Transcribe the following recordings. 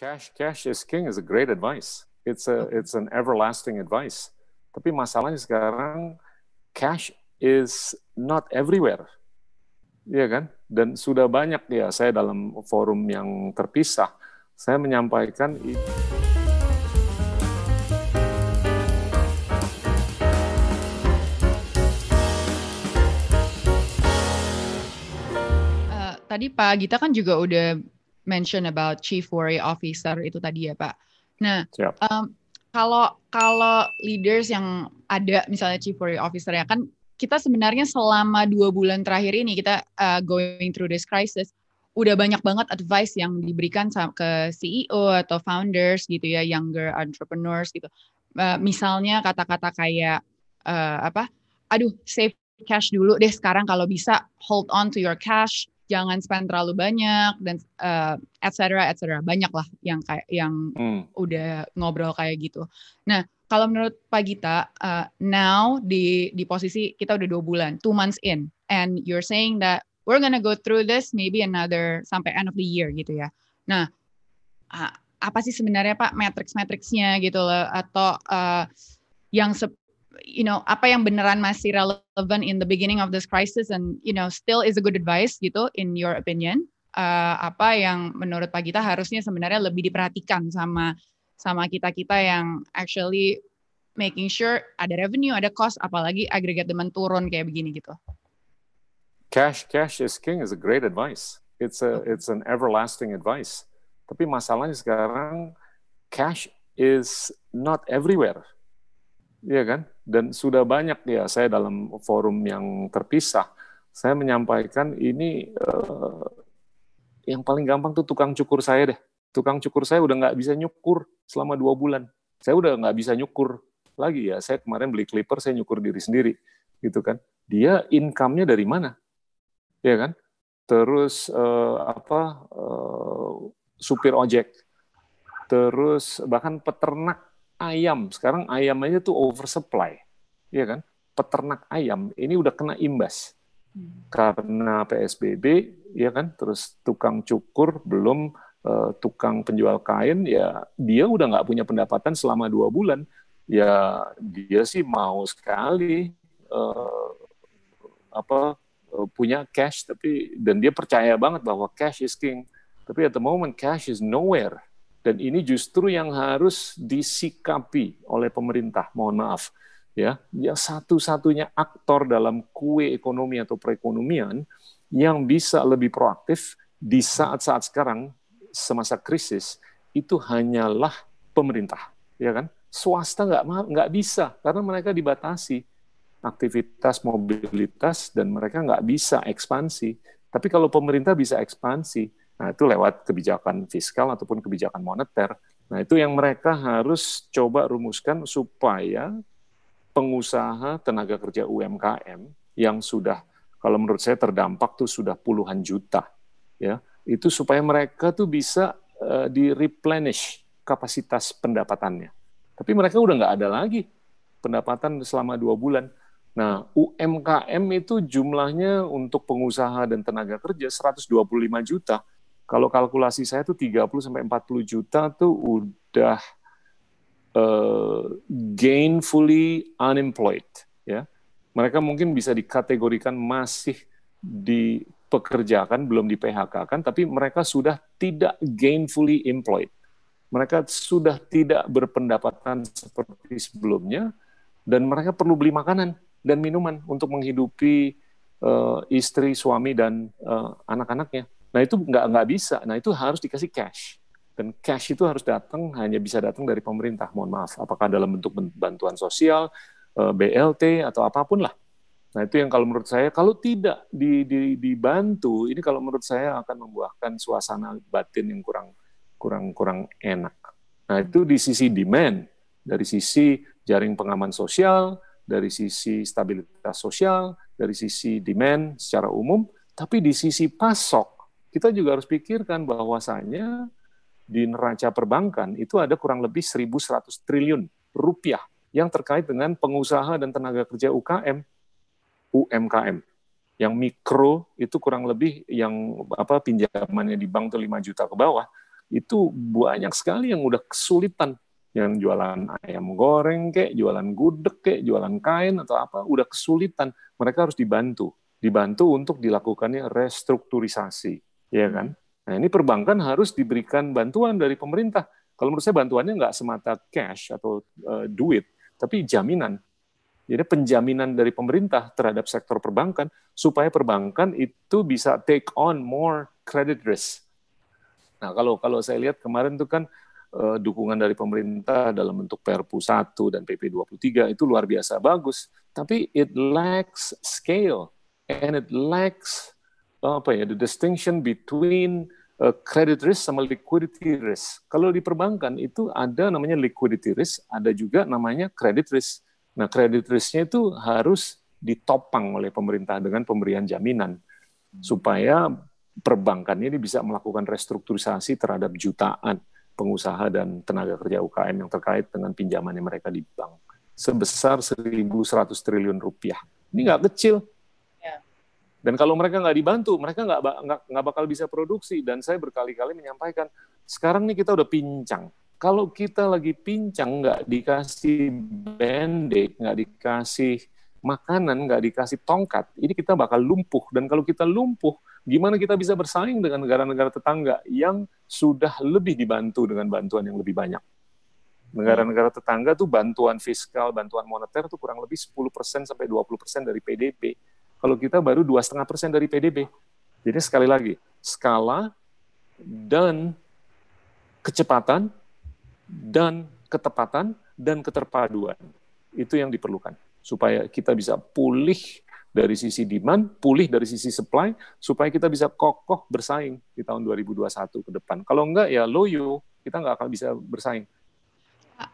cash cash is king is a great advice. It's a it's an everlasting advice. Tapi masalahnya sekarang cash is not everywhere. Iya kan? Dan sudah banyak ya saya dalam forum yang terpisah saya menyampaikan eh, tadi Pak Gita kan juga udah mention about Chief Worry Officer itu tadi ya Pak. Nah, um, kalau kalau leaders yang ada misalnya Chief Worry Officer ya kan kita sebenarnya selama dua bulan terakhir ini kita uh, going through this crisis udah banyak banget advice yang diberikan ke CEO atau founders gitu ya younger entrepreneurs gitu uh, misalnya kata-kata kayak uh, apa aduh save cash dulu deh sekarang kalau bisa hold on to your cash jangan spend terlalu banyak dan uh, et cetera, et cetera. Banyak lah yang kayak yang hmm. udah ngobrol kayak gitu. Nah, kalau menurut Pak Gita, uh, now di di posisi kita udah dua bulan, two months in, and you're saying that we're gonna go through this maybe another sampai end of the year gitu ya. Nah, uh, apa sih sebenarnya Pak matrix-matrixnya gitu loh, atau uh, yang sep, you know apa yang beneran masih relevan in the beginning of this crisis and you know still is a good advice gitu in your opinion uh, apa yang menurut Pak Gita harusnya sebenarnya lebih diperhatikan sama sama kita-kita yang actually making sure ada revenue, ada cost, apalagi agregat demen turun kayak begini gitu. Cash, cash is king is a great advice. It's a mm-hmm. it's an everlasting advice. Tapi masalahnya sekarang cash is not everywhere. Iya kan? Dan sudah banyak ya saya dalam forum yang terpisah saya menyampaikan ini eh, yang paling gampang tuh tukang cukur saya deh. Tukang cukur saya udah nggak bisa nyukur selama dua bulan. Saya udah nggak bisa nyukur lagi ya. Saya kemarin beli clipper, saya nyukur diri sendiri, gitu kan. Dia income-nya dari mana, Iya kan? Terus eh, apa eh, supir ojek, terus bahkan peternak ayam sekarang ayam aja tuh oversupply, ya kan? Peternak ayam ini udah kena imbas hmm. karena PSBB, ya kan? Terus tukang cukur belum eh, tukang penjual kain ya dia udah nggak punya pendapatan selama dua bulan ya dia sih mau sekali uh, apa uh, punya cash tapi dan dia percaya banget bahwa cash is king tapi at the moment cash is nowhere dan ini justru yang harus disikapi oleh pemerintah. Mohon maaf, ya, ya satu-satunya aktor dalam kue ekonomi atau perekonomian yang bisa lebih proaktif di saat-saat sekarang semasa krisis itu hanyalah pemerintah, ya kan? Swasta nggak nggak bisa karena mereka dibatasi aktivitas mobilitas dan mereka nggak bisa ekspansi. Tapi kalau pemerintah bisa ekspansi, Nah, itu lewat kebijakan fiskal ataupun kebijakan moneter. Nah, itu yang mereka harus coba rumuskan supaya pengusaha tenaga kerja UMKM yang sudah kalau menurut saya terdampak tuh sudah puluhan juta ya, itu supaya mereka tuh bisa uh, eh, di replenish kapasitas pendapatannya. Tapi mereka udah nggak ada lagi pendapatan selama dua bulan. Nah, UMKM itu jumlahnya untuk pengusaha dan tenaga kerja 125 juta kalau kalkulasi saya tuh 30 sampai 40 juta tuh udah uh, gainfully unemployed ya. Mereka mungkin bisa dikategorikan masih dipekerjakan, belum di PHK kan, tapi mereka sudah tidak gainfully employed. Mereka sudah tidak berpendapatan seperti sebelumnya dan mereka perlu beli makanan dan minuman untuk menghidupi uh, istri, suami dan uh, anak-anaknya Nah itu nggak nggak bisa. Nah itu harus dikasih cash. Dan cash itu harus datang hanya bisa datang dari pemerintah. Mohon maaf, apakah dalam bentuk bantuan sosial, eh, BLT atau apapun lah. Nah itu yang kalau menurut saya kalau tidak dibantu ini kalau menurut saya akan membuahkan suasana batin yang kurang kurang kurang enak. Nah itu di sisi demand, dari sisi jaring pengaman sosial, dari sisi stabilitas sosial, dari sisi demand secara umum, tapi di sisi pasok kita juga harus pikirkan bahwasanya di neraca perbankan itu ada kurang lebih 1.100 triliun rupiah yang terkait dengan pengusaha dan tenaga kerja UKM, UMKM. Yang mikro itu kurang lebih yang apa pinjamannya di bank itu 5 juta ke bawah, itu banyak sekali yang udah kesulitan yang jualan ayam goreng kek, jualan gudeg kek, jualan kain atau apa, udah kesulitan. Mereka harus dibantu, dibantu untuk dilakukannya restrukturisasi ya kan? Nah ini perbankan harus diberikan bantuan dari pemerintah. Kalau menurut saya bantuannya nggak semata cash atau uh, duit, tapi jaminan. Jadi penjaminan dari pemerintah terhadap sektor perbankan supaya perbankan itu bisa take on more credit risk. Nah kalau kalau saya lihat kemarin itu kan uh, dukungan dari pemerintah dalam bentuk Perpu 1 dan PP 23 itu luar biasa bagus, tapi it lacks scale and it lacks Eh, apa ya the distinction between uh, credit risk sama liquidity risk. Kalau di perbankan itu ada namanya liquidity risk, ada juga namanya credit risk. Nah, credit risknya itu harus ditopang oleh pemerintah dengan pemberian jaminan supaya perbankan ini bisa melakukan restrukturisasi terhadap jutaan pengusaha dan tenaga kerja UKM yang terkait dengan pinjamannya mereka di bank sebesar 1.100 triliun rupiah. Ini nggak kecil, dan kalau mereka nggak dibantu, mereka nggak nggak bakal bisa produksi. Dan saya berkali-kali menyampaikan, sekarang nih kita udah pincang. Kalau kita lagi pincang, nggak dikasih bendek, nggak dikasih makanan, nggak dikasih tongkat, ini kita bakal lumpuh. Dan kalau kita lumpuh, gimana kita bisa bersaing dengan negara-negara tetangga yang sudah lebih dibantu dengan bantuan yang lebih banyak? Negara-negara tetangga tuh bantuan fiskal, bantuan moneter tuh kurang lebih 10% sampai 20% dari PDB kalau kita baru dua setengah persen dari PDB. Jadi sekali lagi skala dan kecepatan dan ketepatan dan keterpaduan itu yang diperlukan supaya kita bisa pulih dari sisi demand, pulih dari sisi supply, supaya kita bisa kokoh bersaing di tahun 2021 ke depan. Kalau enggak ya loyo, kita enggak akan bisa bersaing.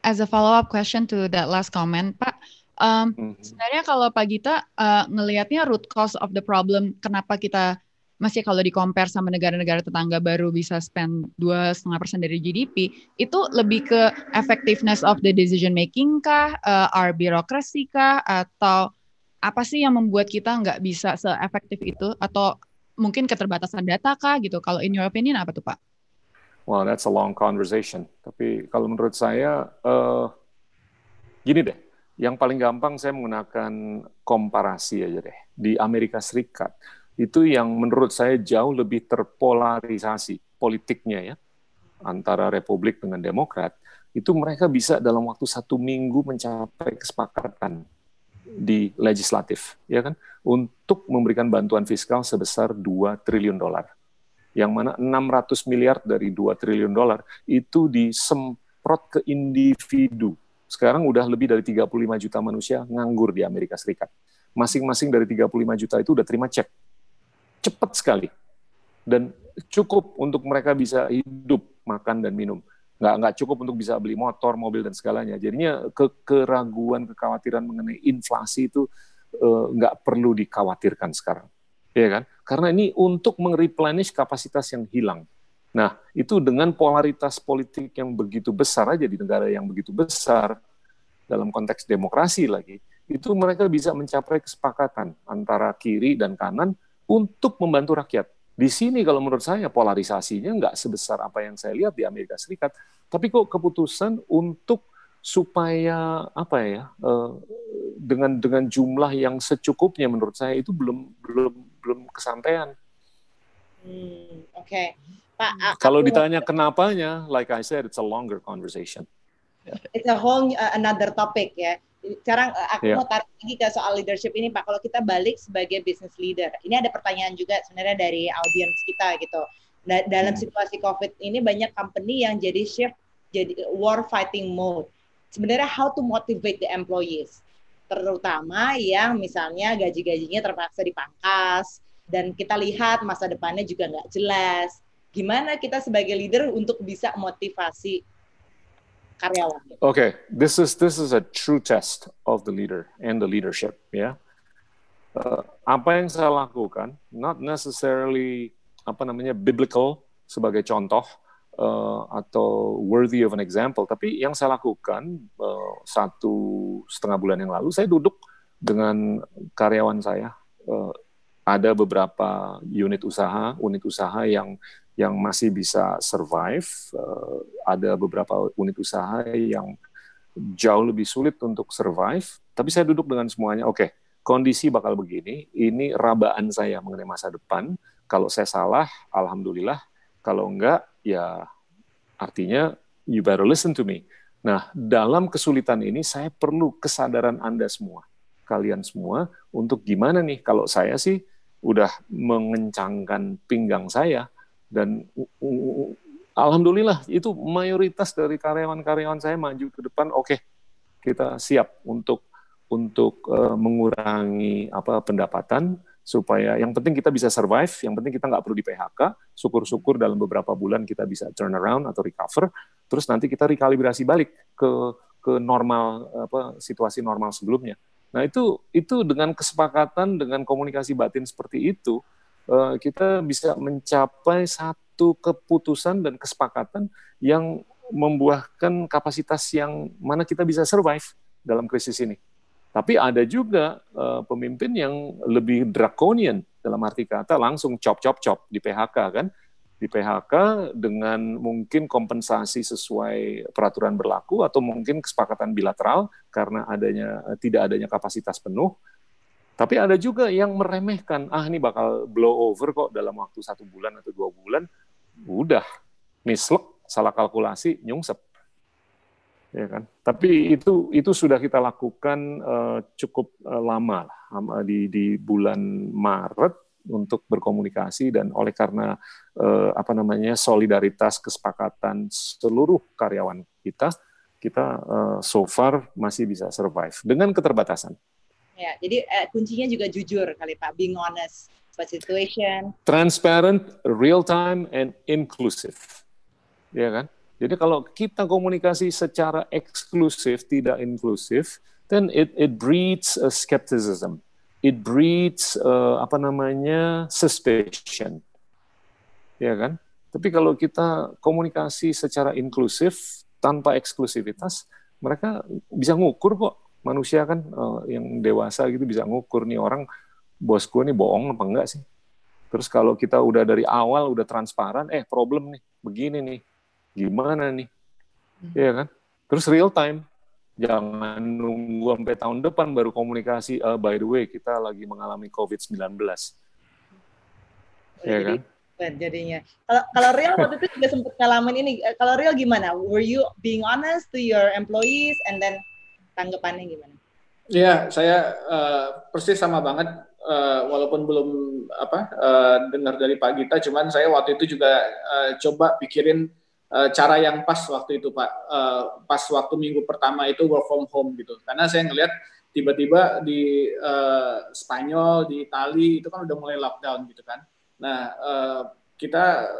As a follow up question to that last comment, Pak, Um, Sebenarnya kalau Pak Gita uh, ngelihatnya root cause of the problem, kenapa kita masih kalau di compare sama negara-negara tetangga baru bisa spend dua setengah persen dari GDP itu lebih ke effectiveness of the decision making kah, uh, eh, our birokrasi kah, atau apa sih yang membuat kita nggak bisa seefektif itu atau mungkin keterbatasan data kah gitu? Kalau in your opinion apa tuh Pak? Well, that's a long conversation. Tapi kalau menurut saya uh, gini deh, yang paling gampang saya menggunakan komparasi aja deh. Di Amerika Serikat, itu yang menurut saya jauh lebih terpolarisasi politiknya ya, antara Republik dengan Demokrat, itu mereka bisa dalam waktu satu minggu mencapai kesepakatan di legislatif, ya kan, untuk memberikan bantuan fiskal sebesar 2 triliun dolar. Yang mana 600 miliar dari 2 triliun dolar itu disemprot ke individu sekarang udah lebih dari 35 juta manusia nganggur di Amerika Serikat. Masing-masing dari 35 juta itu udah terima cek. Cepat sekali. Dan cukup untuk mereka bisa hidup, makan, dan minum. Nggak, nggak cukup untuk bisa beli motor, mobil, dan segalanya. Jadinya ke keraguan, kekhawatiran mengenai inflasi itu uh, nggak perlu dikhawatirkan sekarang. Ya kan? Karena ini untuk mengreplenish kapasitas yang hilang Nah, itu dengan polaritas politik yang begitu besar aja di negara yang begitu besar, dalam konteks demokrasi lagi, itu mereka bisa mencapai kesepakatan antara kiri dan kanan untuk membantu rakyat. Di sini kalau menurut saya polarisasinya nggak sebesar apa yang saya lihat di Amerika Serikat, tapi kok keputusan untuk supaya apa ya eh, dengan dengan jumlah yang secukupnya menurut saya itu belum belum belum kesampaian. Hmm, Oke. Okay Pak, hmm. kalau ditanya kenapanya, like I said, it's a longer conversation. Yeah. It's a whole uh, another topic ya. Sekarang uh, aku yeah. mau tarik lagi ke soal leadership ini Pak. Kalau kita balik sebagai business leader, ini ada pertanyaan juga sebenarnya dari audiens kita gitu. Da dalam hmm. situasi COVID ini banyak company yang jadi shift jadi uh, war fighting mode. Sebenarnya how to motivate the employees, terutama yang misalnya gaji-gajinya terpaksa dipangkas dan kita lihat masa depannya juga nggak jelas gimana kita sebagai leader untuk bisa motivasi karyawan. Oke, okay. this is this is a true test of the leader and the leadership, ya. Yeah. Uh, apa yang saya lakukan, not necessarily apa namanya biblical sebagai contoh uh, atau worthy of an example, tapi yang saya lakukan uh, satu setengah bulan yang lalu, saya duduk dengan karyawan saya, uh, ada beberapa unit usaha, unit usaha yang yang masih bisa survive, eh, ada beberapa unit usaha yang jauh lebih sulit untuk survive, tapi saya duduk dengan semuanya, oke, okay, kondisi bakal begini, ini rabaan saya mengenai masa depan, kalau saya salah, alhamdulillah, kalau enggak, ya artinya you better listen to me. Nah, dalam kesulitan ini saya perlu kesadaran Anda semua, kalian semua, untuk gimana nih, kalau saya sih udah mengencangkan pinggang saya dan alhamdulillah itu mayoritas dari karyawan-karyawan saya maju ke depan oke okay, kita siap untuk untuk uh, mengurangi apa pendapatan supaya yang penting kita bisa survive, yang penting kita nggak perlu di PHK, syukur-syukur dalam beberapa bulan kita bisa turn around atau recover, terus nanti kita rekalibrasi balik ke ke normal apa situasi normal sebelumnya. Nah itu itu dengan kesepakatan dengan komunikasi batin seperti itu eh, kita bisa mencapai satu keputusan dan kesepakatan yang membuahkan kapasitas yang mana kita bisa survive dalam krisis ini. Tapi ada juga eh, pemimpin yang lebih draconian dalam arti kata langsung cop cop cop di PHK kan di PHK dengan mungkin kompensasi sesuai peraturan berlaku atau mungkin kesepakatan bilateral karena adanya eh, tidak adanya kapasitas penuh. Tapi ada juga yang meremehkan, ah ini bakal blow over kok dalam waktu satu bulan atau dua bulan, udah mislek, salah kalkulasi, nyungsep. Ya kan? Tapi itu itu sudah kita lakukan uh, cukup uh, lama lah, di di bulan Maret untuk berkomunikasi dan oleh karena eh, apa namanya solidaritas kesepakatan seluruh karyawan kita kita eh, so far masih bisa survive dengan keterbatasan. Ya, jadi eh, kuncinya juga jujur kali Pak, being honest about situation. Transparent, real time and inclusive. Ya kan? Jadi kalau kita komunikasi secara eksklusif, tidak inklusif, then it it breeds a skepticism it breeds uh, apa namanya suspicion, ya kan? Tapi kalau kita komunikasi secara inklusif tanpa eksklusivitas, mereka bisa ngukur kok. Manusia kan uh, yang dewasa gitu bisa ngukur nih orang bos gue nih bohong apa enggak sih? Terus kalau kita udah dari awal udah transparan, eh problem nih, begini nih, gimana nih, hmm. ya kan? Terus real time, jangan nunggu sampai tahun depan baru komunikasi uh, by the way kita lagi mengalami COVID-19. Ya iya kan? jadinya. Kalau real waktu itu juga sempat ngalamin ini. Eh, kalau real gimana? Were you being honest to your employees and then tanggapannya gimana? Iya, saya uh, persis sama banget. Uh, walaupun belum apa uh, dengar dari Pak Gita, cuman saya waktu itu juga uh, coba pikirin Eh, cara yang pas waktu itu Pak. Uh, pas waktu minggu pertama itu work from home gitu. Karena saya ngelihat tiba-tiba di uh, Spanyol, di Itali itu kan udah mulai lockdown gitu kan. Nah, uh, kita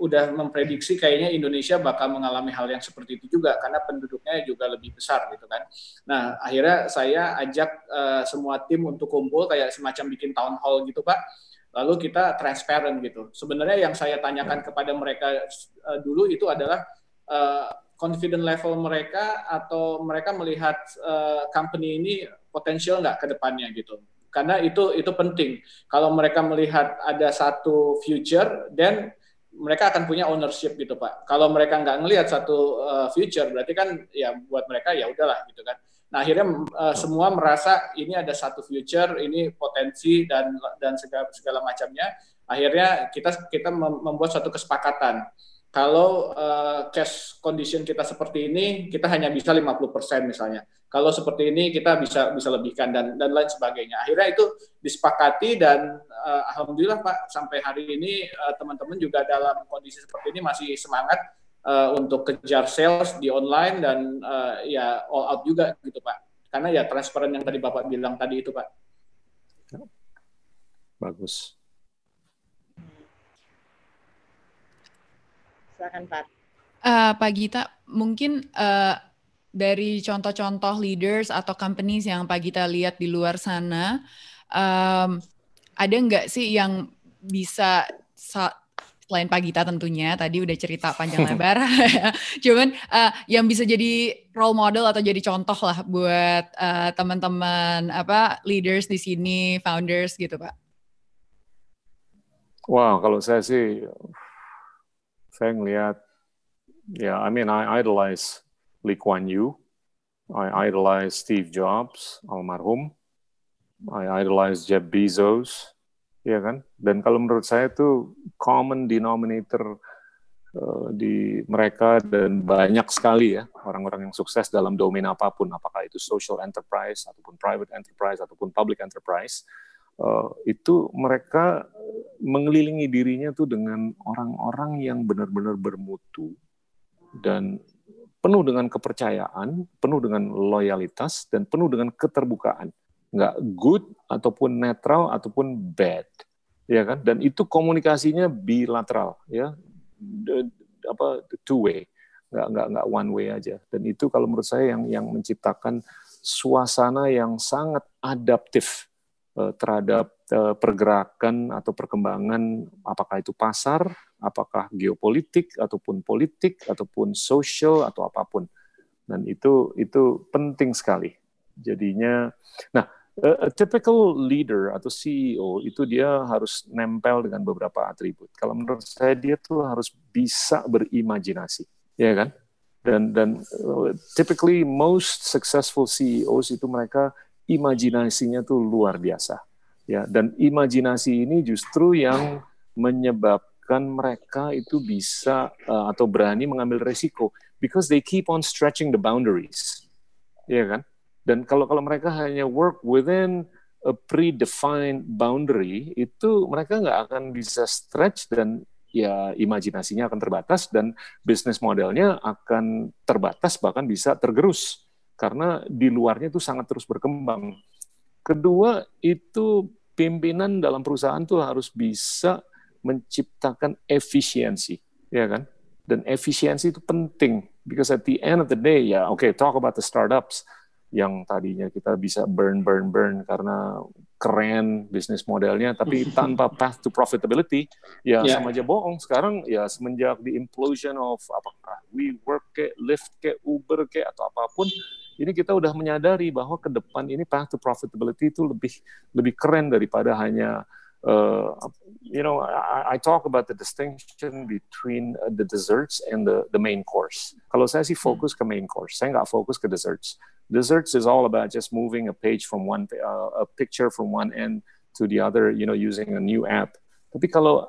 udah memprediksi kayaknya Indonesia bakal mengalami hal yang seperti itu juga karena penduduknya juga lebih besar gitu kan. Nah akhirnya saya ajak uh, semua tim untuk kumpul kayak semacam bikin town hall gitu pak lalu kita transparan gitu. Sebenarnya yang saya tanyakan ya. kepada mereka uh, dulu itu adalah uh, confident level mereka atau mereka melihat uh, company ini potensial nggak ke depannya gitu. Karena itu itu penting. Kalau mereka melihat ada satu future, then mereka akan punya ownership gitu pak. Kalau mereka nggak ngelihat satu uh, future, berarti kan ya buat mereka ya udahlah gitu kan. Nah akhirnya uh, semua merasa ini ada satu future, ini potensi dan dan segala, segala macamnya. Akhirnya kita kita membuat suatu kesepakatan. Kalau uh, cash condition kita seperti ini, kita hanya bisa 50% misalnya. Kalau seperti ini kita bisa bisa lebihkan dan dan lain sebagainya. Akhirnya itu disepakati dan uh, alhamdulillah Pak sampai hari ini teman-teman uh, teman -teman juga dalam kondisi seperti ini masih semangat uh, untuk kejar sales di online dan uh, ya all out juga gitu Pak. Karena ya transparan yang tadi Bapak bilang tadi itu Pak. Bagus. Silakan Pak. Uh, Pak Gita, mungkin uh, dari contoh-contoh leaders atau companies yang Pak Gita lihat di luar sana, um, ada nggak sih yang bisa selain Pak Gita tentunya tadi udah cerita panjang lebar. Cuman uh, yang bisa jadi role model atau jadi contoh lah buat uh, teman-teman apa leaders di sini, founders gitu, Pak. Wow, kalau saya sih saya ngelihat ya yeah, I mean I idolize Lee Kuan Yew. I idolize Steve Jobs almarhum. I idolize Jeff Bezos ya kan? Dan kalau menurut saya itu common denominator uh, di mereka dan banyak sekali ya orang-orang yang sukses dalam domain apapun, apakah itu social enterprise ataupun private enterprise ataupun public enterprise, uh, itu mereka mengelilingi dirinya tuh dengan orang-orang yang benar-benar bermutu dan penuh dengan kepercayaan, penuh dengan loyalitas dan penuh dengan keterbukaan. Nggak good ataupun netral ataupun bad ya kan dan itu komunikasinya bilateral ya the, apa two way nggak nggak nggak one way aja dan itu kalau menurut saya yang yang menciptakan suasana yang sangat adaptif eh, terhadap eh, pergerakan atau perkembangan apakah itu pasar apakah geopolitik ataupun politik ataupun sosial atau apapun dan itu itu penting sekali jadinya nah A eh, eh, typical leader atau CEO itu dia harus nempel dengan beberapa atribut. Kalau menurut saya dia tuh harus bisa berimajinasi, ya kan? Dan dan uh, typically most successful CEOs itu mereka imajinasinya tuh luar biasa, ya. Dan imajinasi ini justru yang menyebabkan mereka itu bisa uh, atau berani mengambil resiko because they keep on stretching the boundaries, ya kan? Dan kalau kalau mereka hanya work within a predefined boundary, itu mereka nggak akan bisa stretch dan ya imajinasinya akan terbatas dan bisnis modelnya akan terbatas bahkan bisa tergerus karena di luarnya itu sangat terus berkembang. Kedua, itu pimpinan dalam perusahaan tuh harus bisa menciptakan efisiensi, ya kan? Dan efisiensi itu penting because at the end of the day ya, oke, okay, talk about the startups yang tadinya kita bisa burn burn burn karena keren bisnis modelnya tapi tanpa path to profitability ya yeah. sama aja bohong sekarang ya semenjak the implosion of apakah work ke Lyft ke Uber ke atau apapun ini kita udah menyadari bahwa ke depan ini path to profitability itu lebih lebih keren daripada hanya uh, you know, I, I, talk about the distinction between uh, the desserts and the, the main course. Kalau saya sih hmm. fokus ke main course, saya nggak fokus ke desserts. Desserts is all about just moving a page from one, uh, a picture from one end to the other, you know, using a new app. Tapi kalau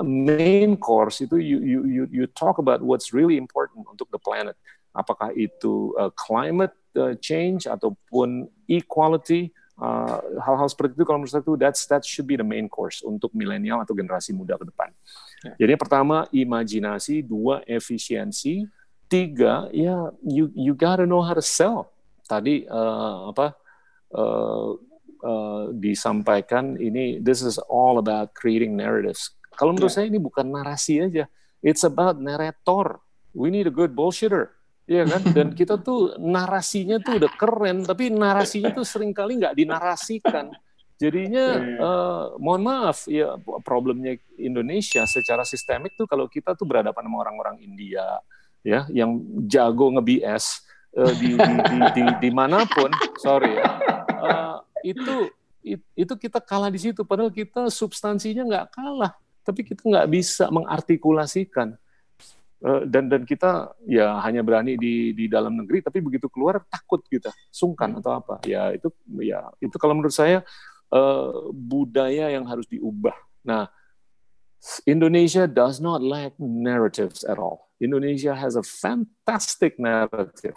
main course itu you, you, you, you talk about what's really important untuk the planet. Apakah itu uh, climate uh, change ataupun equality, Eh, hal-hal uh, seperti itu kalau menurut saya itu that's that should be the main course untuk milenial atau generasi muda ke depan. Yeah. Jadi pertama imajinasi, dua efisiensi, tiga ya you you gotta know how to sell. Tadi uh, apa uh, uh, disampaikan ini this is all about creating narratives. Kalau menurut yeah. saya ini bukan narasi aja, it's about narrator. We need a good bullshitter Iya kan? Dan kita tuh narasinya tuh udah keren, tapi narasinya tuh seringkali nggak dinarasikan. Jadinya, uh, mohon maaf, ya problemnya Indonesia secara sistemik tuh kalau kita tuh berhadapan sama orang-orang India, ya, yang jago nge-BS uh, eh, di, di, di, di, dimanapun, sorry ya, uh, itu it, itu kita kalah di situ. Padahal kita substansinya nggak kalah, tapi kita nggak bisa mengartikulasikan Eh, dan dan kita ya hanya berani di di dalam negeri tapi begitu keluar takut kita sungkan hmm. atau apa ya itu ya itu kalau menurut saya uh, budaya yang harus diubah nah Indonesia does not lack narratives at all Indonesia has a fantastic narrative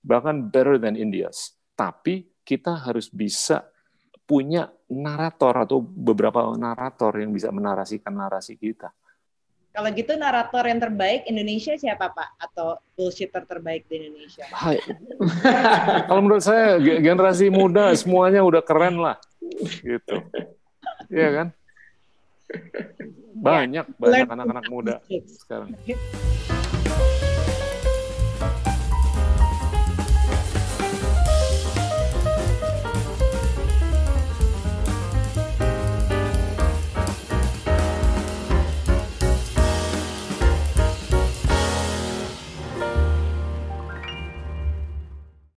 bahkan better than India's tapi kita harus bisa punya narator atau beberapa narator yang bisa menarasikan narasi kita kalau gitu narator yang terbaik Indonesia siapa Pak? Atau bullshitter terbaik di Indonesia? Hai. Kalau menurut saya generasi muda semuanya udah keren lah. Gitu. Iya kan? Ya. Banyak, banyak anak-anak muda sekarang.